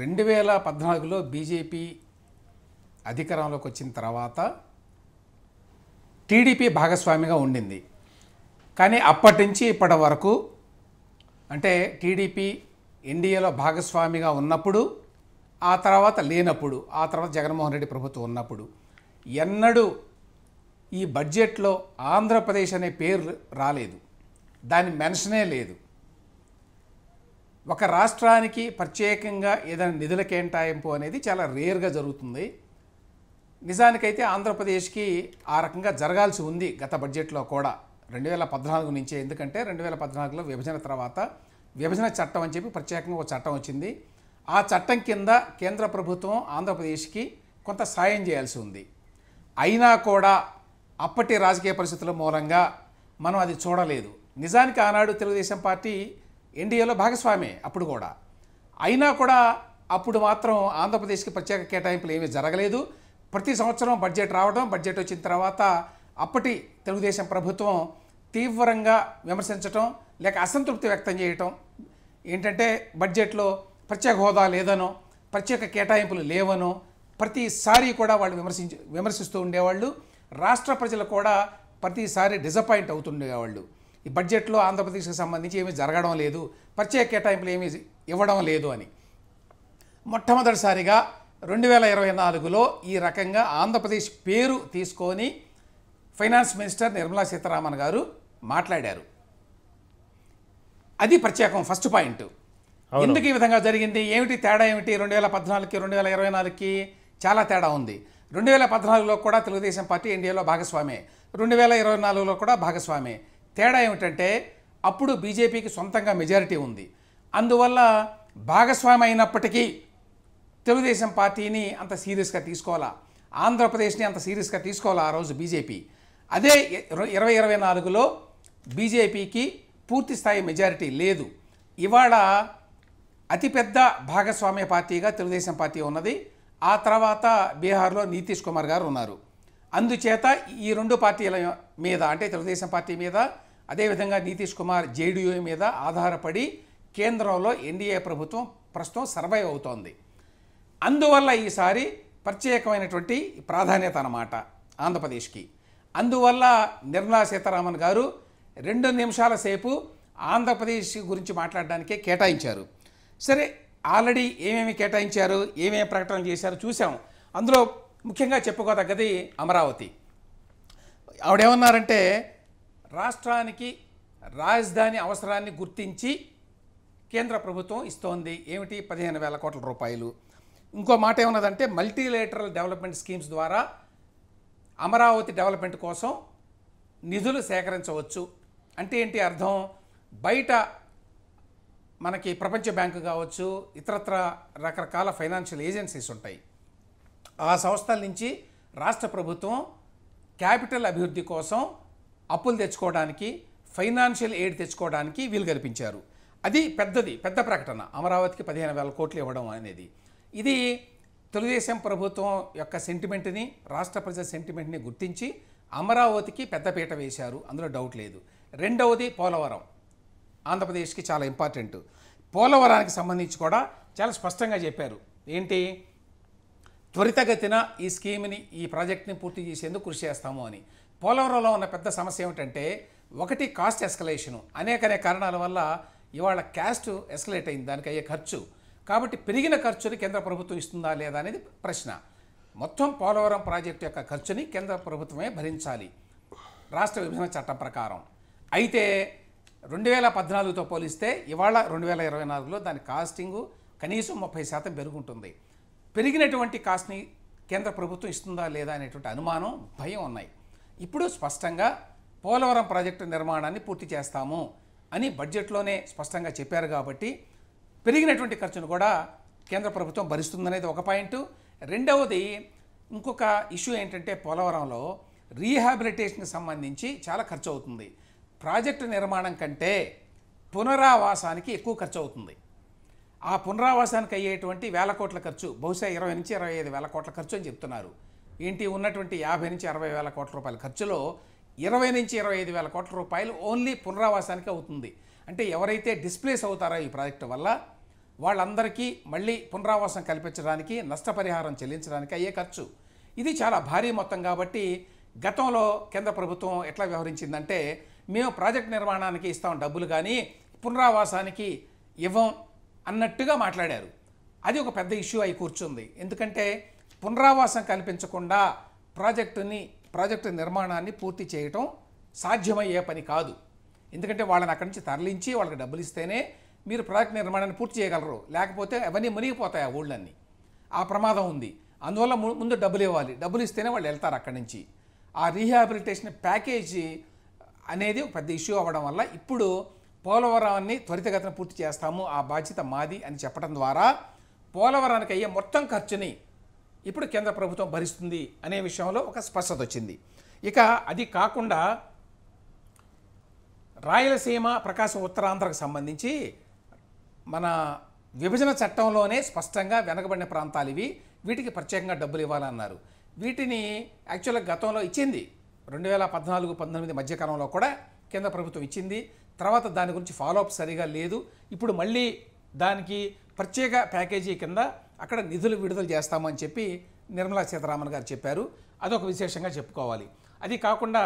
రెండు వేల పద్నాలుగులో బీజేపీ అధికారంలోకి వచ్చిన తర్వాత టీడీపీ భాగస్వామిగా ఉండింది కానీ అప్పటి నుంచి ఇప్పటి వరకు అంటే టీడీపీ ఎన్డీఏలో భాగస్వామిగా ఉన్నప్పుడు ఆ తర్వాత లేనప్పుడు ఆ తర్వాత జగన్మోహన్ రెడ్డి ప్రభుత్వం ఉన్నప్పుడు ఎన్నడూ ఈ బడ్జెట్లో ఆంధ్రప్రదేశ్ అనే పేరు రాలేదు దాని మెన్షనే లేదు ఒక రాష్ట్రానికి ప్రత్యేకంగా ఏదైనా నిధుల కేటాయింపు అనేది చాలా రేర్గా జరుగుతుంది నిజానికైతే ఆంధ్రప్రదేశ్కి ఆ రకంగా జరగాల్సి ఉంది గత బడ్జెట్లో కూడా రెండు వేల పద్నాలుగు నుంచే ఎందుకంటే రెండు వేల పద్నాలుగులో విభజన తర్వాత విభజన చట్టం అని చెప్పి ప్రత్యేకంగా ఒక చట్టం వచ్చింది ఆ చట్టం కింద కేంద్ర ప్రభుత్వం ఆంధ్రప్రదేశ్కి కొంత సాయం చేయాల్సి ఉంది అయినా కూడా అప్పటి రాజకీయ పరిస్థితుల మూలంగా మనం అది చూడలేదు నిజానికి ఆనాడు తెలుగుదేశం పార్టీ ఎన్డీఏలో భాగస్వామే అప్పుడు కూడా అయినా కూడా అప్పుడు మాత్రం ఆంధ్రప్రదేశ్కి ప్రత్యేక కేటాయింపులు ఏమీ జరగలేదు ప్రతి సంవత్సరం బడ్జెట్ రావడం బడ్జెట్ వచ్చిన తర్వాత అప్పటి తెలుగుదేశం ప్రభుత్వం తీవ్రంగా విమర్శించటం లేక అసంతృప్తి వ్యక్తం చేయటం ఏంటంటే బడ్జెట్లో ప్రత్యేక హోదా లేదనో ప్రత్యేక కేటాయింపులు లేవనో ప్రతిసారి కూడా వాళ్ళు విమర్శించి విమర్శిస్తూ ఉండేవాళ్ళు రాష్ట్ర ప్రజలు కూడా ప్రతిసారి డిసప్పాయింట్ అవుతుండేవాళ్ళు ఈ బడ్జెట్లో ఆంధ్రప్రదేశ్కి సంబంధించి ఏమీ జరగడం లేదు ప్రత్యేక కేటాయింపులు ఏమీ ఇవ్వడం లేదు అని మొట్టమొదటిసారిగా రెండు వేల ఇరవై నాలుగులో ఈ రకంగా ఆంధ్రప్రదేశ్ పేరు తీసుకొని ఫైనాన్స్ మినిస్టర్ నిర్మలా సీతారామన్ గారు మాట్లాడారు అది ప్రత్యేకం ఫస్ట్ పాయింట్ ఎందుకు ఈ విధంగా జరిగింది ఏమిటి తేడా ఏమిటి రెండు వేల పద్నాలుగుకి రెండు వేల ఇరవై నాలుగుకి చాలా తేడా ఉంది రెండు వేల పద్నాలుగులో కూడా తెలుగుదేశం పార్టీ ఎన్డీఏలో భాగస్వామే రెండు వేల ఇరవై నాలుగులో కూడా భాగస్వామే తేడా ఏమిటంటే అప్పుడు బీజేపీకి సొంతంగా మెజారిటీ ఉంది అందువల్ల భాగస్వామి అయినప్పటికీ తెలుగుదేశం పార్టీని అంత సీరియస్గా తీసుకోవాలా ఆంధ్రప్రదేశ్ని అంత సీరియస్గా తీసుకోవాలా ఆ రోజు బీజేపీ అదే ఇరవై ఇరవై నాలుగులో బీజేపీకి పూర్తి స్థాయి మెజారిటీ లేదు ఇవాళ అతిపెద్ద భాగస్వామ్య పార్టీగా తెలుగుదేశం పార్టీ ఉన్నది ఆ తర్వాత బీహార్లో నితీష్ కుమార్ గారు ఉన్నారు అందుచేత ఈ రెండు పార్టీల మీద అంటే తెలుగుదేశం పార్టీ మీద అదేవిధంగా నితీష్ కుమార్ జేడీయూ మీద ఆధారపడి కేంద్రంలో ఎన్డీఏ ప్రభుత్వం ప్రస్తుతం సర్వైవ్ అవుతోంది అందువల్ల ఈసారి ప్రత్యేకమైనటువంటి ప్రాధాన్యత అన్నమాట ఆంధ్రప్రదేశ్కి అందువల్ల నిర్మలా సీతారామన్ గారు రెండు నిమిషాల సేపు ఆంధ్రప్రదేశ్ గురించి మాట్లాడడానికే కేటాయించారు సరే ఆల్రెడీ ఏమేమి కేటాయించారు ఏమేమి ప్రకటనలు చేశారు చూసాం అందులో ముఖ్యంగా చెప్పుకోదగ్గది అమరావతి ఆవిడేమన్నారంటే రాష్ట్రానికి రాజధాని అవసరాన్ని గుర్తించి కేంద్ర ప్రభుత్వం ఇస్తోంది ఏమిటి పదిహేను వేల కోట్ల రూపాయలు ఇంకో మాట ఏమన్నదంటే మల్టీలేటరల్ డెవలప్మెంట్ స్కీమ్స్ ద్వారా అమరావతి డెవలప్మెంట్ కోసం నిధులు సేకరించవచ్చు అంటే ఏంటి అర్థం బయట మనకి ప్రపంచ బ్యాంకు కావచ్చు ఇతరత్ర రకరకాల ఫైనాన్షియల్ ఏజెన్సీస్ ఉంటాయి ఆ సంస్థల నుంచి రాష్ట్ర ప్రభుత్వం క్యాపిటల్ అభివృద్ధి కోసం అప్పులు తెచ్చుకోవడానికి ఫైనాన్షియల్ ఎయిడ్ తెచ్చుకోవడానికి వీలు కల్పించారు అది పెద్దది పెద్ద ప్రకటన అమరావతికి పదిహేను వేల కోట్లు ఇవ్వడం అనేది ఇది తెలుగుదేశం ప్రభుత్వం యొక్క సెంటిమెంట్ని రాష్ట్ర ప్రజల సెంటిమెంట్ని గుర్తించి అమరావతికి పెద్దపీట వేశారు అందులో డౌట్ లేదు రెండవది పోలవరం ఆంధ్రప్రదేశ్కి చాలా ఇంపార్టెంట్ పోలవరానికి సంబంధించి కూడా చాలా స్పష్టంగా చెప్పారు ఏంటి త్వరితగతిన ఈ స్కీమ్ని ఈ ప్రాజెక్ట్ని పూర్తి చేసేందుకు కృషి చేస్తాము అని పోలవరంలో ఉన్న పెద్ద సమస్య ఏమిటంటే ఒకటి కాస్ట్ ఎస్కలేషను అనేక అనేక కారణాల వల్ల ఇవాళ క్యాస్ట్ ఎస్కలేట్ అయింది దానికి అయ్యే ఖర్చు కాబట్టి పెరిగిన ఖర్చుని కేంద్ర ప్రభుత్వం ఇస్తుందా లేదా అనేది ప్రశ్న మొత్తం పోలవరం ప్రాజెక్టు యొక్క ఖర్చుని కేంద్ర ప్రభుత్వమే భరించాలి రాష్ట్ర విభజన చట్టం ప్రకారం అయితే రెండు వేల పద్నాలుగుతో పోలిస్తే ఇవాళ రెండు వేల ఇరవై నాలుగులో దాని కాస్టింగు కనీసం ముప్పై శాతం పెరుగుంటుంది పెరిగినటువంటి కాస్ట్ని కేంద్ర ప్రభుత్వం ఇస్తుందా లేదా అనేటువంటి అనుమానం భయం ఉన్నాయి ఇప్పుడు స్పష్టంగా పోలవరం ప్రాజెక్టు నిర్మాణాన్ని పూర్తి చేస్తాము అని బడ్జెట్లోనే స్పష్టంగా చెప్పారు కాబట్టి పెరిగినటువంటి ఖర్చును కూడా కేంద్ర ప్రభుత్వం భరిస్తుందనేది ఒక పాయింట్ రెండవది ఇంకొక ఇష్యూ ఏంటంటే పోలవరంలో రీహాబిలిటేషన్కి సంబంధించి చాలా ఖర్చు అవుతుంది ప్రాజెక్టు నిర్మాణం కంటే పునరావాసానికి ఎక్కువ ఖర్చు అవుతుంది ఆ పునరావాసానికి అయ్యేటువంటి వేల కోట్ల ఖర్చు బహుశా ఇరవై నుంచి ఇరవై ఐదు వేల కోట్ల ఖర్చు అని చెప్తున్నారు ఏంటి ఉన్నటువంటి యాభై నుంచి అరవై వేల కోట్ల రూపాయల ఖర్చులో ఇరవై నుంచి ఇరవై ఐదు వేల కోట్ల రూపాయలు ఓన్లీ పునరావాసానికి అవుతుంది అంటే ఎవరైతే డిస్ప్లేస్ అవుతారో ఈ ప్రాజెక్టు వల్ల వాళ్ళందరికీ మళ్ళీ పునరావాసం కల్పించడానికి నష్టపరిహారం చెల్లించడానికి అయ్యే ఖర్చు ఇది చాలా భారీ మొత్తం కాబట్టి గతంలో కేంద్ర ప్రభుత్వం ఎట్లా వ్యవహరించిందంటే మేము ప్రాజెక్ట్ నిర్మాణానికి ఇస్తాం డబ్బులు కానీ పునరావాసానికి ఇవ్వం అన్నట్టుగా మాట్లాడారు అది ఒక పెద్ద ఇష్యూ అయి కూర్చుంది ఎందుకంటే పునరావాసం కల్పించకుండా ప్రాజెక్టుని ప్రాజెక్టు నిర్మాణాన్ని పూర్తి చేయటం సాధ్యమయ్యే పని కాదు ఎందుకంటే వాళ్ళని అక్కడి నుంచి తరలించి వాళ్ళకి డబ్బులు ఇస్తేనే మీరు ప్రాజెక్ట్ నిర్మాణాన్ని పూర్తి చేయగలరు లేకపోతే అవన్నీ మునిగిపోతాయి ఆ ఊళ్ళన్నీ ఆ ప్రమాదం ఉంది అందువల్ల ముందు డబ్బులు ఇవ్వాలి డబ్బులు ఇస్తేనే వాళ్ళు వెళ్తారు అక్కడి నుంచి ఆ రీహాబిలిటేషన్ ప్యాకేజీ అనేది పెద్ద ఇష్యూ అవ్వడం వల్ల ఇప్పుడు పోలవరాన్ని త్వరితగతిన పూర్తి చేస్తాము ఆ బాధ్యత మాది అని చెప్పడం ద్వారా పోలవరానికి అయ్యే మొత్తం ఖర్చుని ఇప్పుడు కేంద్ర ప్రభుత్వం భరిస్తుంది అనే విషయంలో ఒక స్పష్టత వచ్చింది ఇక అది కాకుండా రాయలసీమ ప్రకాశం ఉత్తరాంధ్రకు సంబంధించి మన విభజన చట్టంలోనే స్పష్టంగా వెనకబడిన ప్రాంతాలు ఇవి వీటికి ప్రత్యేకంగా డబ్బులు ఇవ్వాలన్నారు వీటిని యాక్చువల్గా గతంలో ఇచ్చింది రెండు వేల పద్నాలుగు పంతొమ్మిది మధ్యకాలంలో కూడా కేంద్ర ప్రభుత్వం ఇచ్చింది తర్వాత దాని గురించి ఫాలోఅప్ సరిగా లేదు ఇప్పుడు మళ్ళీ దానికి ప్రత్యేక ప్యాకేజీ కింద అక్కడ నిధులు విడుదల చేస్తామని చెప్పి నిర్మలా సీతారామన్ గారు చెప్పారు అదొక విశేషంగా చెప్పుకోవాలి అది కాకుండా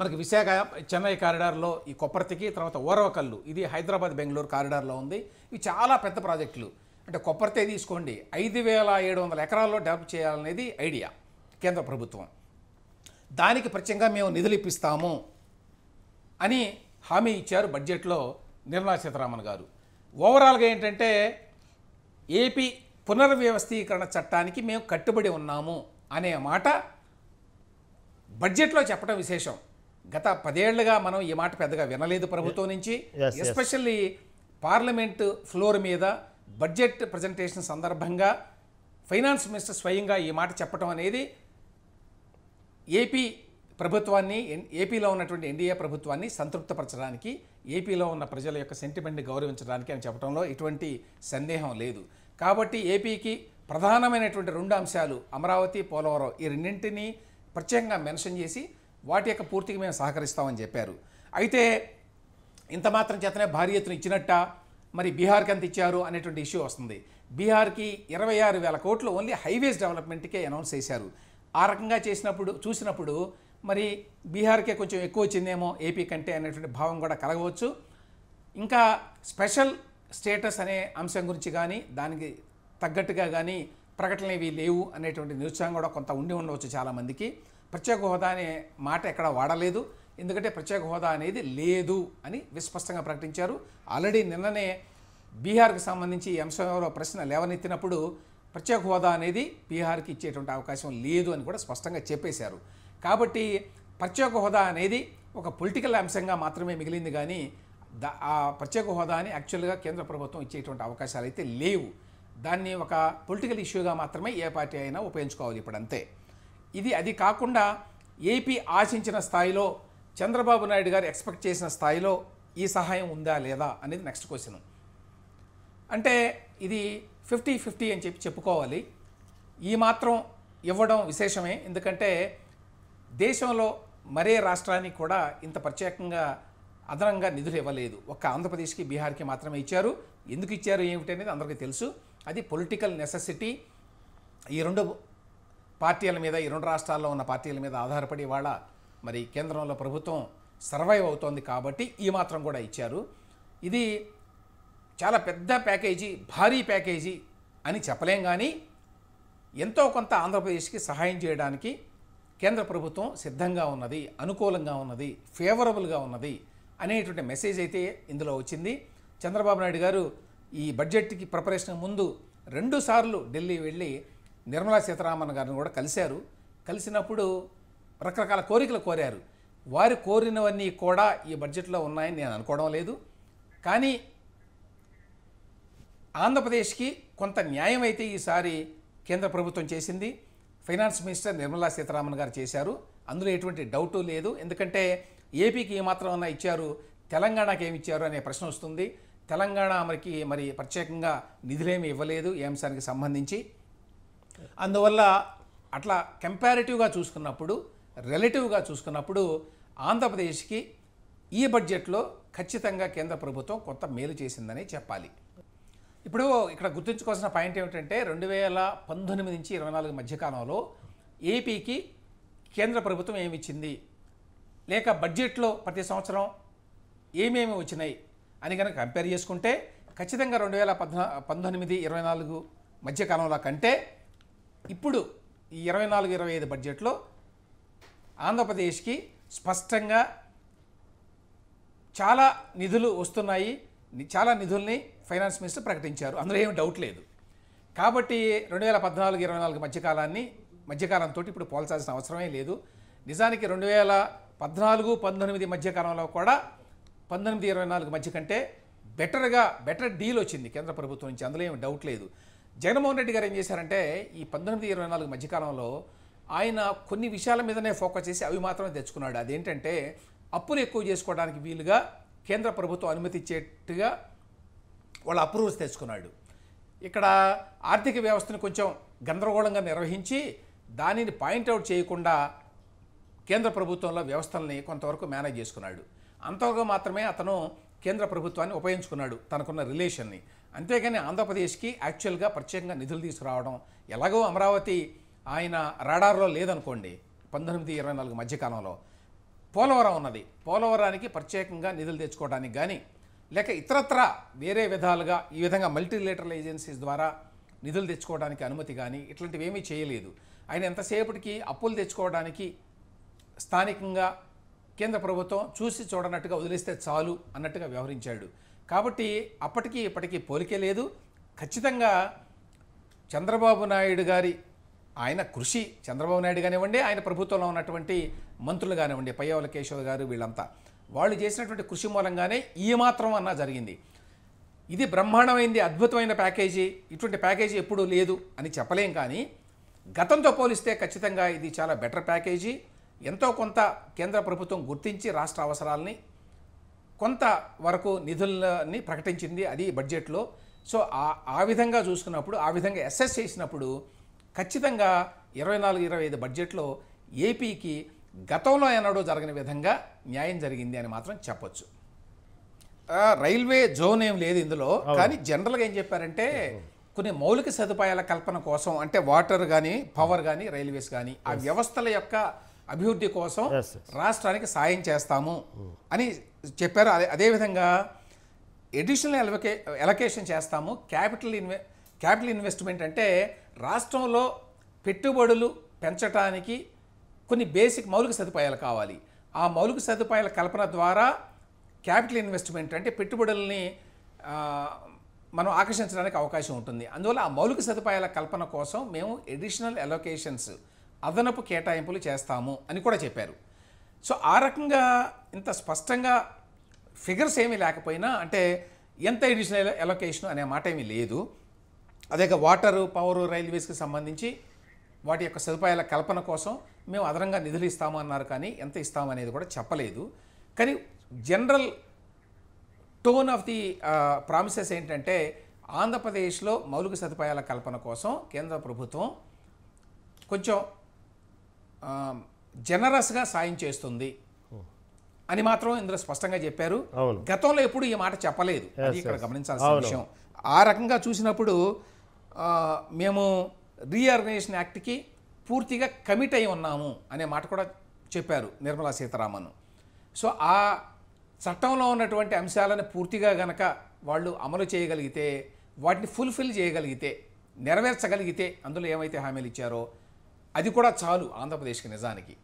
మనకి విశాఖ చెన్నై కారిడార్లో ఈ కొప్పర్తికి తర్వాత ఓరవకల్లు ఇది హైదరాబాద్ బెంగళూరు కారిడార్లో ఉంది ఇవి చాలా పెద్ద ప్రాజెక్టులు అంటే కొప్పర్తే తీసుకోండి ఐదు వేల ఏడు వందల ఎకరాల్లో డెవలప్ చేయాలనేది ఐడియా కేంద్ర ప్రభుత్వం దానికి ప్రత్యేకంగా మేము నిధులు ఇప్పిస్తాము అని హామీ ఇచ్చారు బడ్జెట్లో నిర్మలా సీతారామన్ గారు ఓవరాల్గా ఏంటంటే ఏపీ పునర్వ్యవస్థీకరణ చట్టానికి మేము కట్టుబడి ఉన్నాము అనే మాట బడ్జెట్లో చెప్పడం విశేషం గత పదేళ్లుగా మనం ఈ మాట పెద్దగా వినలేదు ప్రభుత్వం నుంచి ఎస్పెషల్లీ పార్లమెంటు ఫ్లోర్ మీద బడ్జెట్ ప్రజెంటేషన్ సందర్భంగా ఫైనాన్స్ మినిస్టర్ స్వయంగా ఈ మాట చెప్పడం అనేది ఏపీ ప్రభుత్వాన్ని ఏపీలో ఉన్నటువంటి ఎన్డీఏ ప్రభుత్వాన్ని సంతృప్తపరచడానికి ఏపీలో ఉన్న ప్రజల యొక్క సెంటిమెంట్ని గౌరవించడానికి అని చెప్పడంలో ఎటువంటి సందేహం లేదు కాబట్టి ఏపీకి ప్రధానమైనటువంటి రెండు అంశాలు అమరావతి పోలవరం ఈ రెండింటినీ ప్రత్యేకంగా మెన్షన్ చేసి వాటి యొక్క పూర్తికి మేము సహకరిస్తామని చెప్పారు అయితే ఇంత మాత్రం చేతనే భారీ ఎత్తున ఇచ్చినట్ట మరి బీహార్కి అంత ఇచ్చారు అనేటువంటి ఇష్యూ వస్తుంది బీహార్కి ఇరవై ఆరు వేల కోట్లు ఓన్లీ హైవేస్ డెవలప్మెంట్కే అనౌన్స్ చేశారు ఆ రకంగా చేసినప్పుడు చూసినప్పుడు మరి బీహార్కే కొంచెం ఎక్కువ వచ్చిందేమో ఏపీ కంటే అనేటువంటి భావం కూడా కలగవచ్చు ఇంకా స్పెషల్ స్టేటస్ అనే అంశం గురించి కానీ దానికి తగ్గట్టుగా కానీ ప్రకటనలు ఇవి లేవు అనేటువంటి నిరుత్సాహం కూడా కొంత ఉండి ఉండవచ్చు చాలామందికి ప్రత్యేక హోదా అనే మాట ఎక్కడ వాడలేదు ఎందుకంటే ప్రత్యేక హోదా అనేది లేదు అని విస్పష్టంగా ప్రకటించారు ఆల్రెడీ నిన్ననే బీహార్కి సంబంధించి ఈ అంశంలో ప్రశ్న లేవనెత్తినప్పుడు ప్రత్యేక హోదా అనేది బీహార్కి ఇచ్చేటువంటి అవకాశం లేదు అని కూడా స్పష్టంగా చెప్పేశారు కాబట్టి ప్రత్యేక హోదా అనేది ఒక పొలిటికల్ అంశంగా మాత్రమే మిగిలింది కానీ ఆ ప్రత్యేక హోదాని యాక్చువల్గా కేంద్ర ప్రభుత్వం ఇచ్చేటువంటి అవకాశాలు అయితే లేవు దాన్ని ఒక పొలిటికల్ ఇష్యూగా మాత్రమే ఏ పార్టీ అయినా ఉపయోగించుకోవాలి ఇప్పుడు అంతే ఇది అది కాకుండా ఏపీ ఆశించిన స్థాయిలో చంద్రబాబు నాయుడు గారు ఎక్స్పెక్ట్ చేసిన స్థాయిలో ఈ సహాయం ఉందా లేదా అనేది నెక్స్ట్ క్వశ్చన్ అంటే ఇది ఫిఫ్టీ ఫిఫ్టీ అని చెప్పి చెప్పుకోవాలి ఈ మాత్రం ఇవ్వడం విశేషమే ఎందుకంటే దేశంలో మరే రాష్ట్రానికి కూడా ఇంత ప్రత్యేకంగా అదనంగా నిధులు ఇవ్వలేదు ఒక్క ఆంధ్రప్రదేశ్కి బీహార్కి మాత్రమే ఇచ్చారు ఎందుకు ఇచ్చారు ఏమిటి అనేది అందరికీ తెలుసు అది పొలిటికల్ నెసెసిటీ ఈ రెండు పార్టీల మీద ఈ రెండు రాష్ట్రాల్లో ఉన్న పార్టీల మీద ఆధారపడి వాళ్ళ మరి కేంద్రంలో ప్రభుత్వం సర్వైవ్ అవుతోంది కాబట్టి ఈ మాత్రం కూడా ఇచ్చారు ఇది చాలా పెద్ద ప్యాకేజీ భారీ ప్యాకేజీ అని చెప్పలేం కానీ ఎంతో కొంత ఆంధ్రప్రదేశ్కి సహాయం చేయడానికి కేంద్ర ప్రభుత్వం సిద్ధంగా ఉన్నది అనుకూలంగా ఉన్నది ఫేవరబుల్గా ఉన్నది అనేటువంటి మెసేజ్ అయితే ఇందులో వచ్చింది చంద్రబాబు నాయుడు గారు ఈ బడ్జెట్కి ప్రిపరేషన్ ముందు రెండుసార్లు ఢిల్లీ వెళ్ళి నిర్మలా సీతారామన్ గారిని కూడా కలిశారు కలిసినప్పుడు రకరకాల కోరికలు కోరారు వారు కోరినవన్నీ కూడా ఈ బడ్జెట్లో ఉన్నాయని నేను అనుకోవడం లేదు కానీ ఆంధ్రప్రదేశ్కి కొంత న్యాయం అయితే ఈసారి కేంద్ర ప్రభుత్వం చేసింది ఫైనాన్స్ మినిస్టర్ నిర్మలా సీతారామన్ గారు చేశారు అందులో ఎటువంటి డౌటు లేదు ఎందుకంటే ఏపీకి ఏమాత్రం ఇచ్చారు తెలంగాణకి ఏమి ఇచ్చారు అనే ప్రశ్న వస్తుంది తెలంగాణ మరికి మరి ప్రత్యేకంగా నిధులేమి ఇవ్వలేదు ఈ అంశానికి సంబంధించి అందువల్ల అట్లా కంపారిటివ్గా చూసుకున్నప్పుడు రిలేటివ్గా చూసుకున్నప్పుడు ఆంధ్రప్రదేశ్కి ఈ బడ్జెట్లో ఖచ్చితంగా కేంద్ర ప్రభుత్వం కొత్త మేలు చేసిందని చెప్పాలి ఇప్పుడు ఇక్కడ గుర్తుంచుకోవాల్సిన పాయింట్ ఏమిటంటే రెండు వేల పంతొమ్మిది నుంచి ఇరవై నాలుగు మధ్యకాలంలో ఏపీకి కేంద్ర ప్రభుత్వం ఏమి ఇచ్చింది లేక బడ్జెట్లో ప్రతి సంవత్సరం ఏమేమి వచ్చినాయి అని కనుక కంపేర్ చేసుకుంటే ఖచ్చితంగా రెండు వేల పద్ పంతొమ్మిది ఇరవై నాలుగు మధ్యకాలంలో కంటే ఇప్పుడు ఈ ఇరవై నాలుగు ఇరవై ఐదు బడ్జెట్లో ఆంధ్రప్రదేశ్కి స్పష్టంగా చాలా నిధులు వస్తున్నాయి చాలా నిధుల్ని ఫైనాన్స్ మినిస్టర్ ప్రకటించారు అందులో ఏమి డౌట్ లేదు కాబట్టి రెండు వేల పద్నాలుగు ఇరవై నాలుగు మధ్యకాలాన్ని మధ్యకాలంతో ఇప్పుడు పోల్చాల్సిన అవసరమే లేదు నిజానికి రెండు వేల పద్నాలుగు పంతొమ్మిది మధ్యకాలంలో కూడా పంతొమ్మిది ఇరవై నాలుగు మధ్య కంటే బెటర్గా బెటర్ డీల్ వచ్చింది కేంద్ర ప్రభుత్వం నుంచి అందులో ఏమి డౌట్ లేదు జగన్మోహన్ రెడ్డి గారు ఏం చేశారంటే ఈ పంతొమ్మిది ఇరవై నాలుగు మధ్యకాలంలో ఆయన కొన్ని విషయాల మీదనే ఫోకస్ చేసి అవి మాత్రమే తెచ్చుకున్నాడు అదేంటంటే అప్పులు ఎక్కువ చేసుకోవడానికి వీలుగా కేంద్ర ప్రభుత్వం అనుమతిచ్చేట్టుగా వాళ్ళ అప్రూవల్స్ తెచ్చుకున్నాడు ఇక్కడ ఆర్థిక వ్యవస్థను కొంచెం గందరగోళంగా నిర్వహించి దానిని పాయింట్అవుట్ చేయకుండా కేంద్ర ప్రభుత్వంలో వ్యవస్థల్ని కొంతవరకు మేనేజ్ చేసుకున్నాడు అంతవరకు మాత్రమే అతను కేంద్ర ప్రభుత్వాన్ని ఉపయోగించుకున్నాడు తనకున్న రిలేషన్ని అంతేగాని ఆంధ్రప్రదేశ్కి యాక్చువల్గా ప్రత్యేకంగా నిధులు తీసుకురావడం ఎలాగో అమరావతి ఆయన రాడార్లో లేదనుకోండి పంతొమ్మిది ఇరవై నాలుగు మధ్యకాలంలో పోలవరం ఉన్నది పోలవరానికి ప్రత్యేకంగా నిధులు తెచ్చుకోవడానికి కానీ లేక ఇతరత్ర వేరే విధాలుగా ఈ విధంగా మల్టీలేటరల్ ఏజెన్సీస్ ద్వారా నిధులు తెచ్చుకోవడానికి అనుమతి కానీ ఇట్లాంటివి ఏమీ చేయలేదు ఆయన ఎంతసేపటికి అప్పులు తెచ్చుకోవడానికి స్థానికంగా కేంద్ర ప్రభుత్వం చూసి చూడనట్టుగా వదిలేస్తే చాలు అన్నట్టుగా వ్యవహరించాడు కాబట్టి అప్పటికి ఇప్పటికీ పోలికే లేదు ఖచ్చితంగా చంద్రబాబు నాయుడు గారి ఆయన కృషి చంద్రబాబు నాయుడు కానివ్వండి ఆయన ప్రభుత్వంలో ఉన్నటువంటి మంత్రులు కానివ్వండి పయ్యవల కేశవ్ గారు వీళ్ళంతా వాళ్ళు చేసినటువంటి కృషి మూలంగానే ఈ మాత్రం అన్నా జరిగింది ఇది బ్రహ్మాండమైంది అద్భుతమైన ప్యాకేజీ ఇటువంటి ప్యాకేజీ ఎప్పుడూ లేదు అని చెప్పలేం కానీ గతంతో పోలిస్తే ఖచ్చితంగా ఇది చాలా బెటర్ ప్యాకేజీ ఎంతో కొంత కేంద్ర ప్రభుత్వం గుర్తించి రాష్ట్ర అవసరాలని కొంత వరకు నిధులని ప్రకటించింది అది బడ్జెట్లో సో ఆ ఆ విధంగా చూసుకున్నప్పుడు ఆ విధంగా అసెస్ చేసినప్పుడు ఖచ్చితంగా ఇరవై నాలుగు ఇరవై ఐదు బడ్జెట్లో ఏపీకి గతంలో ఎన్నడూ జరగని విధంగా న్యాయం జరిగింది అని మాత్రం చెప్పొచ్చు రైల్వే జోన్ ఏం లేదు ఇందులో కానీ జనరల్గా ఏం చెప్పారంటే కొన్ని మౌలిక సదుపాయాల కల్పన కోసం అంటే వాటర్ కానీ పవర్ కానీ రైల్వేస్ కానీ ఆ వ్యవస్థల యొక్క అభివృద్ధి కోసం రాష్ట్రానికి సాయం చేస్తాము hmm. అని చెప్పారు అదే అదేవిధంగా ఎడిషనల్ ఎలవకే ఎలకేషన్ చేస్తాము క్యాపిటల్ ఇన్వె క్యాపిటల్ ఇన్వెస్ట్మెంట్ అంటే రాష్ట్రంలో పెట్టుబడులు పెంచడానికి కొన్ని బేసిక్ మౌలిక సదుపాయాలు కావాలి ఆ మౌలిక సదుపాయాల కల్పన ద్వారా క్యాపిటల్ ఇన్వెస్ట్మెంట్ అంటే పెట్టుబడుల్ని మనం ఆకర్షించడానికి అవకాశం ఉంటుంది అందువల్ల ఆ మౌలిక సదుపాయాల కల్పన కోసం మేము ఎడిషనల్ ఎలొకేషన్స్ అదనపు కేటాయింపులు చేస్తాము అని కూడా చెప్పారు సో ఆ రకంగా ఇంత స్పష్టంగా ఫిగర్స్ ఏమీ లేకపోయినా అంటే ఎంత ఎడిషనల్ ఎలొకేషన్ అనే మాట ఏమీ లేదు అదే వాటరు పవరు రైల్వేస్కి సంబంధించి వాటి యొక్క సదుపాయాల కల్పన కోసం మేము అదనంగా నిధులు ఇస్తామన్నారు కానీ ఎంత ఇస్తామనేది కూడా చెప్పలేదు కానీ general tone of the promises ఏంటంటే ఆంధ్రప్రదేశ్లో మౌలిక సదుపాయాల కల్పన కోసం కేంద్ర ప్రభుత్వం కొంచెం జనరస్గా సాయం చేస్తుంది అని మాత్రం ఇందులో స్పష్టంగా చెప్పారు గతంలో ఎప్పుడు ఈ మాట చెప్పలేదు అది ఇక్కడ గమనించాల్సిన విషయం ఆ రకంగా చూసినప్పుడు మేము రీఆర్గనైజేషన్ యాక్ట్కి పూర్తిగా కమిట్ అయి ఉన్నాము అనే మాట కూడా చెప్పారు నిర్మలా సీతారామన్ సో ఆ చట్టంలో ఉన్నటువంటి అంశాలను పూర్తిగా గనక వాళ్ళు అమలు చేయగలిగితే వాటిని ఫుల్ఫిల్ చేయగలిగితే నెరవేర్చగలిగితే అందులో ఏమైతే హామీలు ఇచ్చారో అది కూడా చాలు ఆంధ్రప్రదేశ్కి నిజానికి